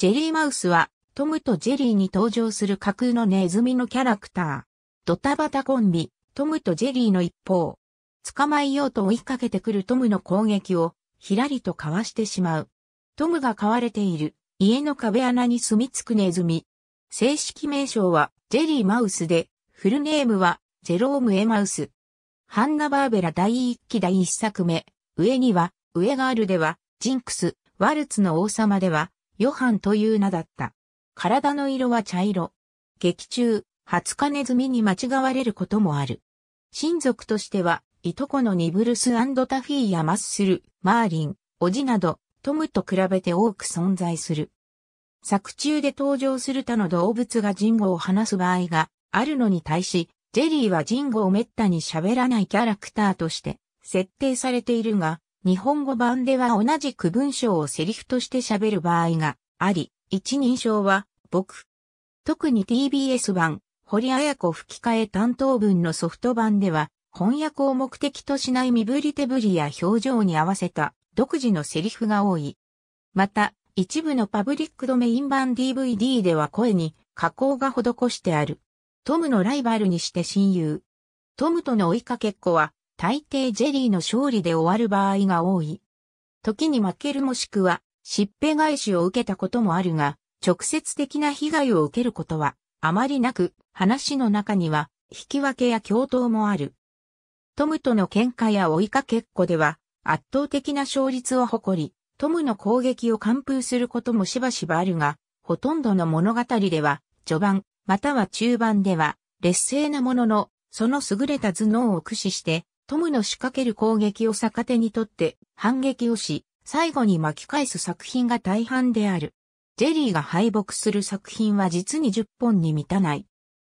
ジェリーマウスは、トムとジェリーに登場する架空のネズミのキャラクター。ドタバタコンビ、トムとジェリーの一方。捕まえようと追いかけてくるトムの攻撃を、ひらりとかわしてしまう。トムが飼われている、家の壁穴に住み着くネズミ。正式名称は、ジェリーマウスで、フルネームは、ジェローム・エマウス。ハンナ・バーベラ第1期第1作目、上には、上ガールでは、ジンクス、ワルツの王様では、ヨハンという名だった。体の色は茶色。劇中、初金ミに間違われることもある。親族としては、いとこのニブルスタフィーやマッスル、マーリン、オジなど、トムと比べて多く存在する。作中で登場する他の動物がジンゴを話す場合があるのに対し、ジェリーはジンゴを滅多に喋らないキャラクターとして設定されているが、日本語版では同じ区文章をセリフとして喋る場合があり、一人称は僕。特に TBS 版、堀彩子吹き替え担当文のソフト版では、翻訳を目的としない身振り手振りや表情に合わせた独自のセリフが多い。また、一部のパブリックドメイン版 DVD では声に加工が施してある。トムのライバルにして親友。トムとの追いかけっこは、大抵ジェリーの勝利で終わる場合が多い。時に負けるもしくは、しっぺ返しを受けたこともあるが、直接的な被害を受けることは、あまりなく、話の中には、引き分けや共闘もある。トムとの喧嘩や追いかけっこでは、圧倒的な勝率を誇り、トムの攻撃を完封することもしばしばあるが、ほとんどの物語では、序盤、または中盤では、劣勢なものの、その優れた頭脳を駆使して、トムの仕掛ける攻撃を逆手にとって反撃をし、最後に巻き返す作品が大半である。ジェリーが敗北する作品は実に10本に満たない。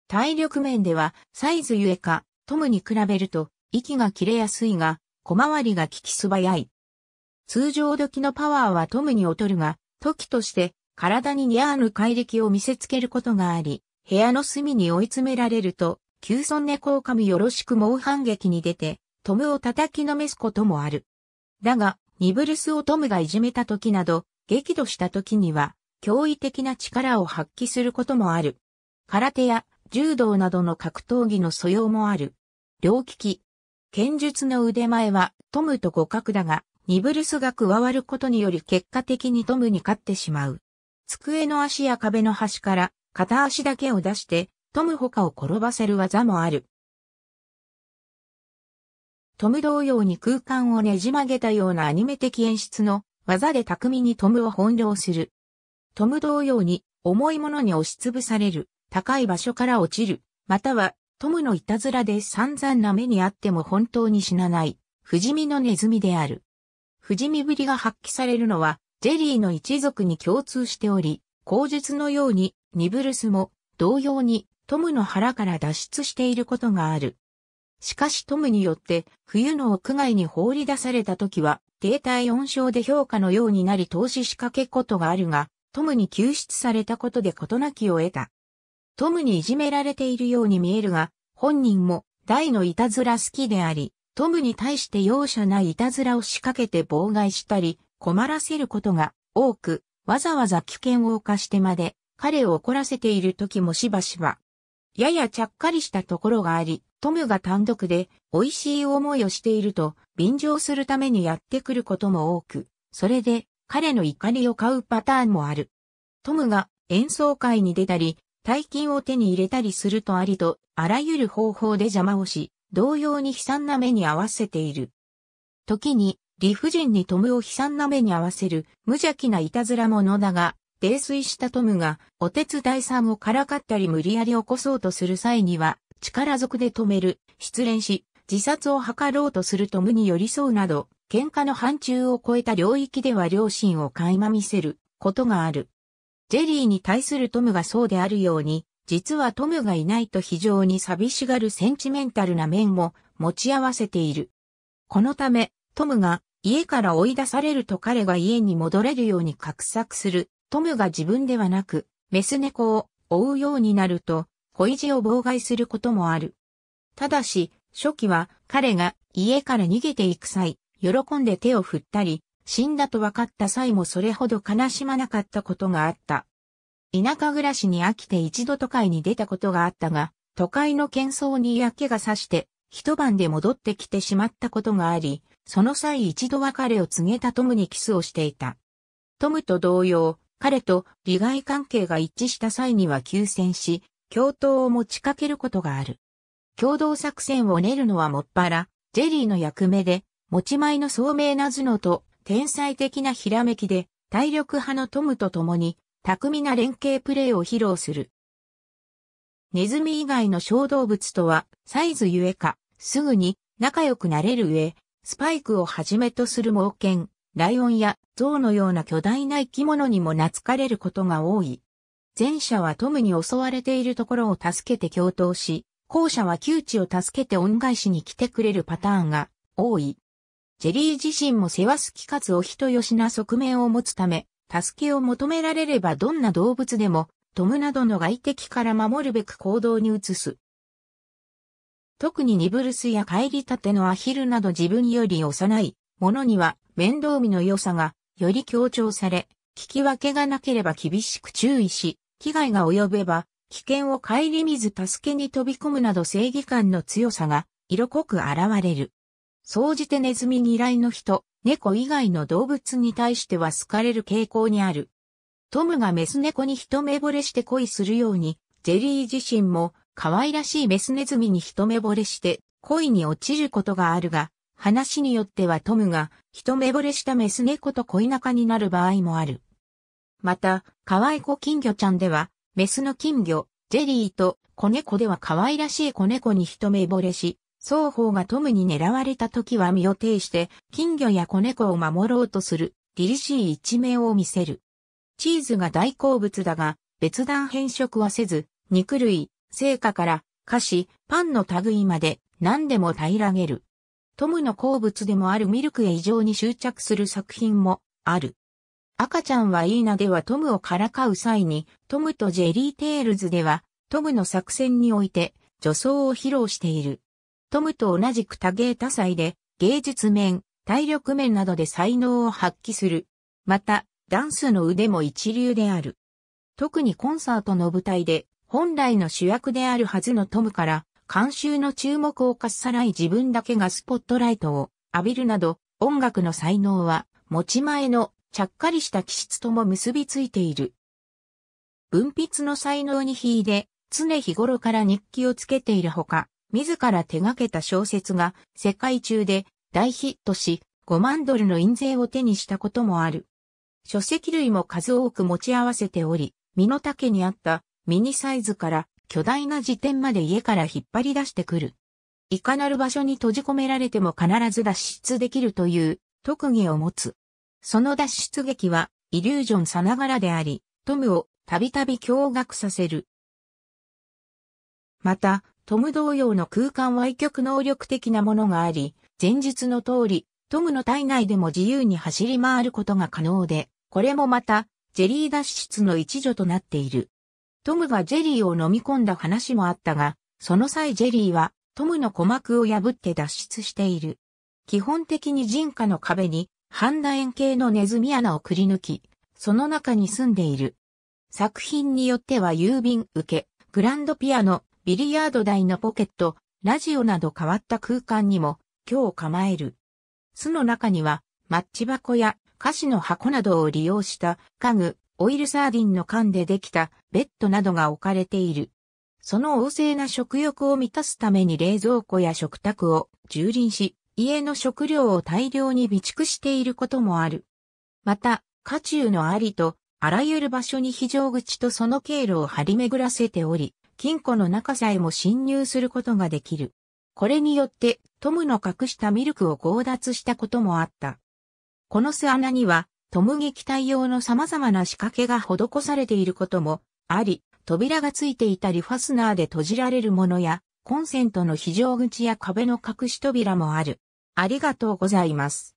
体力面ではサイズゆえか、トムに比べると息が切れやすいが、小回りが利き素早い。通常時のパワーはトムに劣るが、時として体に似合わぬ怪力を見せつけることがあり、部屋の隅に追い詰められると、急損猫狼よろしく猛反撃に出て、トムを叩きのめすこともある。だが、ニブルスをトムがいじめた時など、激怒した時には、驚異的な力を発揮することもある。空手や柔道などの格闘技の素養もある。両利き。剣術の腕前はトムと互角だが、ニブルスが加わることにより結果的にトムに勝ってしまう。机の足や壁の端から片足だけを出して、トム他を転ばせる技もある。トム同様に空間をねじ曲げたようなアニメ的演出の技で巧みにトムを翻弄する。トム同様に重いものに押しつぶされる、高い場所から落ちる、またはトムのいたずらで散々な目にあっても本当に死なない、不死身のネズミである。不死身ぶりが発揮されるのは、ジェリーの一族に共通しており、口述のように、ニブルスも同様にトムの腹から脱出していることがある。しかしトムによって冬の屋外に放り出された時は低体温症で評価のようになり投資仕掛けことがあるが、トムに救出されたことで事なきを得た。トムにいじめられているように見えるが、本人も大のいたずら好きであり、トムに対して容赦ないいたずらを仕掛けて妨害したり、困らせることが多く、わざわざ危険を犯してまで、彼を怒らせている時もしばしば、ややちゃっかりしたところがあり、トムが単独で美味しい思いをしていると便乗するためにやってくることも多く、それで彼の怒りを買うパターンもある。トムが演奏会に出たり、大金を手に入れたりするとありと、あらゆる方法で邪魔をし、同様に悲惨な目に合わせている。時に、理不尽にトムを悲惨な目に合わせる無邪気ないたずら者だが、泥酔したトムが、お手伝いさんをからかったり無理やり起こそうとする際には、力ずくで止める、失恋し、自殺を図ろうとするトムに寄り添うなど、喧嘩の範疇を超えた領域では両親を垣間見せることがある。ジェリーに対するトムがそうであるように、実はトムがいないと非常に寂しがるセンチメンタルな面も持ち合わせている。このため、トムが家から追い出されると彼が家に戻れるように画策するトムが自分ではなく、メス猫を追うようになると、恋路を妨害することもある。ただし、初期は彼が家から逃げていく際、喜んで手を振ったり、死んだと分かった際もそれほど悲しまなかったことがあった。田舎暮らしに飽きて一度都会に出たことがあったが、都会の喧騒に嫌気がさして、一晩で戻ってきてしまったことがあり、その際一度別れを告げたトムにキスをしていた。トムと同様、彼と利害関係が一致した際には休戦し、共闘を持ちかけることがある。共同作戦を練るのはもっぱら、ジェリーの役目で、持ち前の聡明な頭脳と天才的なひらめきで、体力派のトムと共に、巧みな連携プレーを披露する。ネズミ以外の小動物とは、サイズゆえか、すぐに仲良くなれる上、スパイクをはじめとする猛犬、ライオンや象のような巨大な生き物にも懐かれることが多い。前者はトムに襲われているところを助けて共闘し、後者は窮地を助けて恩返しに来てくれるパターンが多い。ジェリー自身も世話好きかつお人よしな側面を持つため、助けを求められればどんな動物でも、トムなどの外敵から守るべく行動に移す。特にニブルスや帰りたてのアヒルなど自分より幼いものには面倒見の良さがより強調され、聞き分けがなければ厳しく注意し、危害が及べば危険を顧みず助けに飛び込むなど正義感の強さが色濃く現れる。総じてネズミ依頼の人、猫以外の動物に対しては好かれる傾向にある。トムがメス猫に一目惚れして恋するように、ジェリー自身も可愛らしいメスネズミに一目惚れして恋に落ちることがあるが、話によってはトムが一目惚れしたメス猫と恋仲になる場合もある。また、可愛い子金魚ちゃんでは、メスの金魚、ジェリーと子猫では可愛らしい子猫に一目惚れし、双方がトムに狙われた時は身を挺して、金魚や子猫を守ろうとする、凛々しい一面を見せる。チーズが大好物だが、別段変色はせず、肉類、成果から、菓子、パンの類まで、何でも平らげる。トムの好物でもあるミルクへ異常に執着する作品もある。赤ちゃんはいいなではトムをからかう際に、トムとジェリーテールズでは、トムの作戦において、女装を披露している。トムと同じく多芸多彩で、芸術面、体力面などで才能を発揮する。また、ダンスの腕も一流である。特にコンサートの舞台で、本来の主役であるはずのトムから、監修の注目をかっさらい自分だけがスポットライトを浴びるなど、音楽の才能は持ち前のちゃっかりした気質とも結びついている。文筆の才能に秀で、常日頃から日記をつけているほか、自ら手掛けた小説が世界中で大ヒットし、5万ドルの印税を手にしたこともある。書籍類も数多く持ち合わせており、身の丈に合ったミニサイズから巨大な辞典まで家から引っ張り出してくる。いかなる場所に閉じ込められても必ず脱出できるという特技を持つ。その脱出劇はイリュージョンさながらであり、トムをたびたび驚愕させる。また、トム同様の空間歪曲能力的なものがあり、前述の通り、トムの体内でも自由に走り回ることが可能で、これもまた、ジェリー脱出の一助となっている。トムがジェリーを飲み込んだ話もあったが、その際ジェリーはトムの鼓膜を破って脱出している。基本的に人家の壁に半楕円形のネズミ穴をくり抜き、その中に住んでいる。作品によっては郵便受け、グランドピアノ、ビリヤード台のポケット、ラジオなど変わった空間にも、今日構える。巣の中には、マッチ箱や菓子の箱などを利用した家具、オイルサーディンの缶でできたベッドなどが置かれている。その旺盛な食欲を満たすために冷蔵庫や食卓を蹂躙し、家の食料を大量に備蓄していることもある。また、家中のありと、あらゆる場所に非常口とその経路を張り巡らせており、金庫の中さえも侵入することができる。これによって、トムの隠したミルクを強奪したこともあった。この巣穴には、トム撃退用の様々な仕掛けが施されていることもあり、扉がついていたりファスナーで閉じられるものや、コンセントの非常口や壁の隠し扉もある。ありがとうございます。